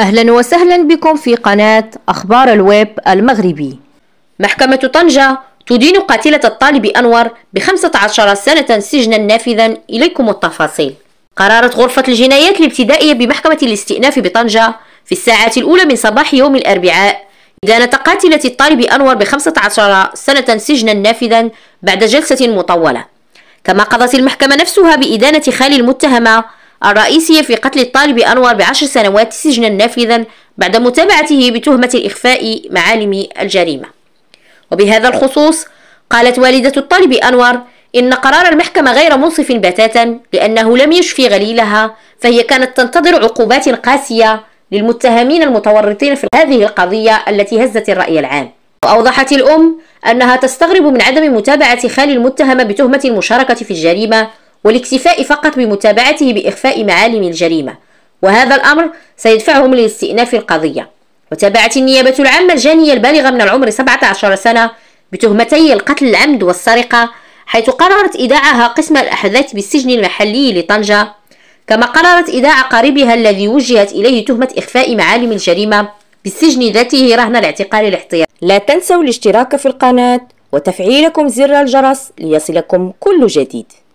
أهلا وسهلا بكم في قناة أخبار الويب المغربي محكمة طنجة تدين قاتلة الطالب أنور بخمسة عشر سنة سجنا نافذا إليكم التفاصيل قررت غرفة الجنايات الابتدائية بمحكمة الاستئناف بطنجة في الساعة الأولى من صباح يوم الأربعاء إدانة قاتلة الطالب أنور بخمسة عشر سنة سجنا نافذا بعد جلسة مطولة كما قضت المحكمة نفسها بإدانة خالي المتهمة الرئيسية في قتل الطالب أنور بعشر سنوات سجنا نافذا بعد متابعته بتهمة الإخفاء معالم الجريمة وبهذا الخصوص قالت والدة الطالب أنور إن قرار المحكمة غير منصف بتاتا لأنه لم يشفي غليلها فهي كانت تنتظر عقوبات قاسية للمتهمين المتورطين في هذه القضية التي هزت الرأي العام وأوضحت الأم أنها تستغرب من عدم متابعة خال المتهمة بتهمة المشاركة في الجريمة والاكتفاء فقط بمتابعته بإخفاء معالم الجريمة وهذا الأمر سيدفعهم لاستئناف القضية وتابعت النيابة العامة الجانية البالغة من العمر 17 سنة بتهمتي القتل العمد والسرقة حيث قررت إيداعها قسم الأحداث بالسجن المحلي لطنجة كما قررت إيداع قريبها الذي وجهت إليه تهمة إخفاء معالم الجريمة بالسجن ذاته رهن الاعتقال الاحتياطي لا تنسوا الاشتراك في القناة وتفعيلكم زر الجرس ليصلكم كل جديد